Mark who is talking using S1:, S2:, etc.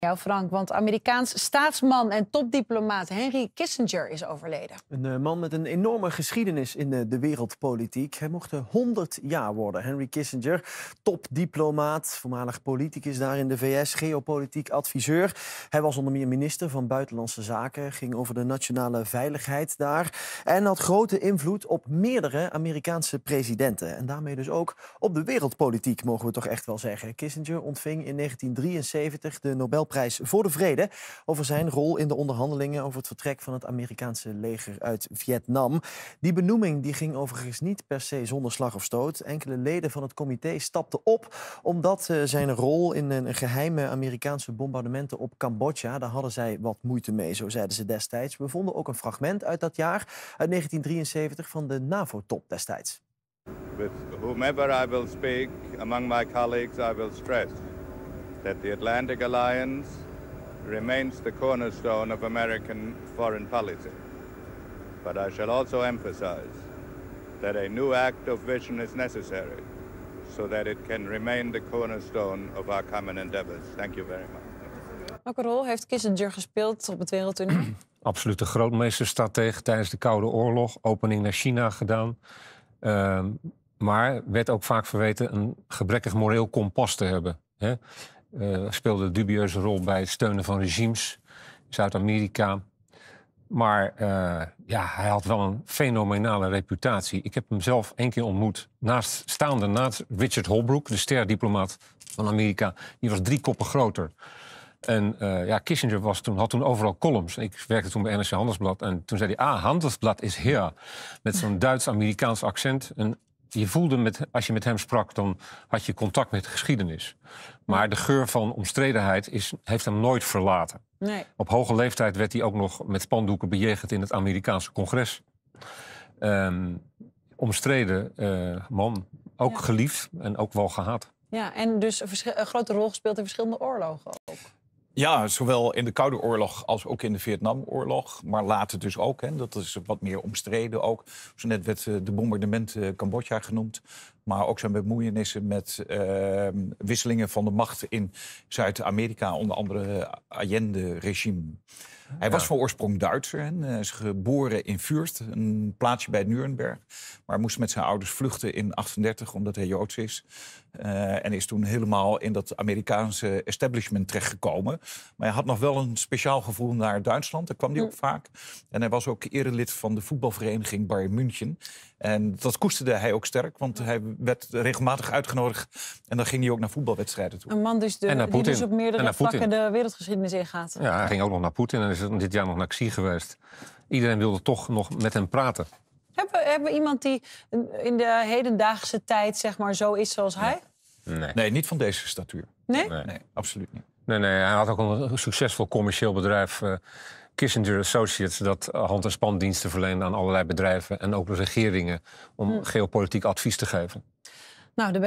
S1: Ja, Frank. Want Amerikaans staatsman en topdiplomaat Henry Kissinger is overleden. Een eh, man met een enorme geschiedenis in eh, de wereldpolitiek. Hij mocht 100 eh, jaar worden. Henry Kissinger, topdiplomaat, voormalig politicus daar in de VS, geopolitiek adviseur. Hij was onder meer minister van Buitenlandse Zaken, ging over de nationale veiligheid daar. En had grote invloed op meerdere Amerikaanse presidenten. En daarmee dus ook op de wereldpolitiek, mogen we toch echt wel zeggen. Kissinger ontving in 1973 de Nobelprijs Nobelprijs voor de Vrede over zijn rol in de onderhandelingen over het vertrek van het Amerikaanse leger uit Vietnam. Die benoeming die ging overigens niet per se zonder slag of stoot. Enkele leden van het comité stapten op omdat eh, zijn rol in een geheime Amerikaanse bombardementen op Cambodja, daar hadden zij wat moeite mee, zo zeiden ze destijds. We vonden ook een fragment uit dat jaar, uit 1973, van de NAVO-top destijds.
S2: With whomever I will speak, among my colleagues, I will stress that the Atlantic Alliance remains the cornerstone of American foreign policy. But I shall also emphasize that a new act of vision is necessary so that it can remain the cornerstone of our common endeavors. Thank you very much.
S1: Welke rol heeft Kissinger gespeeld op het wereldtoneel?
S3: Absolute tegen tijdens de Koude Oorlog, opening naar China gedaan. Uh, maar werd ook vaak verweten een gebrekkig moreel kompas te hebben. Hè? Uh, speelde een dubieuze rol bij het steunen van regimes in Zuid-Amerika. Maar eh, ja, hij had wel een fenomenale reputatie. Ik heb hem zelf één keer ontmoet. Naast, staande naast Richard Holbrooke, de sterdiplomaat van Amerika. Die was drie koppen groter. En eh, ja, Kissinger was toen, had toen overal columns. Ik werkte toen bij NRC Handelsblad. En toen zei hij, ah, Handelsblad is hier. Met zo'n Duits-Amerikaans accent je voelde met, als je met hem sprak, dan had je contact met geschiedenis. Maar de geur van omstredenheid is, heeft hem nooit verlaten. Nee. Op hoge leeftijd werd hij ook nog met spandoeken bejegend in het Amerikaanse congres. Ehm, omstreden eh, man, ook geliefd en ook wel gehaat.
S1: Ja, en dus een, een grote rol gespeeld in verschillende oorlogen ook.
S2: Ja, zowel in de Koude Oorlog als ook in de Vietnamoorlog. Maar later dus ook. Hè. Dat is wat meer omstreden ook. Zo net werd eh, de bombardement eh, Cambodja genoemd. Maar ook zijn bemoeienissen met ehm, wisselingen van de macht in Zuid-Amerika, onder andere Allende-regime. Hij was van oorsprong Duitser en eh, is geboren in Fürst, een plaatsje bij Nuremberg. Maar moest met zijn ouders vluchten in 1938 omdat hij Joods is. Eh, en is toen helemaal in dat Amerikaanse establishment terechtgekomen. Maar hij had nog wel een speciaal gevoel naar Duitsland. Daar kwam hij ook vaak. En hij was ook lid van de voetbalvereniging Bayern München. En dat koesterde hij ook sterk, want hij werd regelmatig
S3: uitgenodigd. En dan ging hij ook naar voetbalwedstrijden toe. Een
S1: man dus de, die dus op meerdere vlakken de wereldgeschiedenis ingaat. Ja, hij ging
S3: ook nog naar Poetin en is dit jaar nog naar Xi geweest. Iedereen wilde toch nog met hem praten.
S1: Hebben, hebben we iemand die in de hedendaagse tijd zeg maar, zo is zoals hij?
S3: Nee, nee. niet van deze statuur. Nee? nee? absoluut niet. Nee, nee, hij had ook een succesvol commercieel bedrijf. Eh, Kissinger Associates dat hand- en spandiensten verlenen aan allerlei bedrijven en ook regeringen om hm. geopolitiek advies te geven?
S2: Nou, de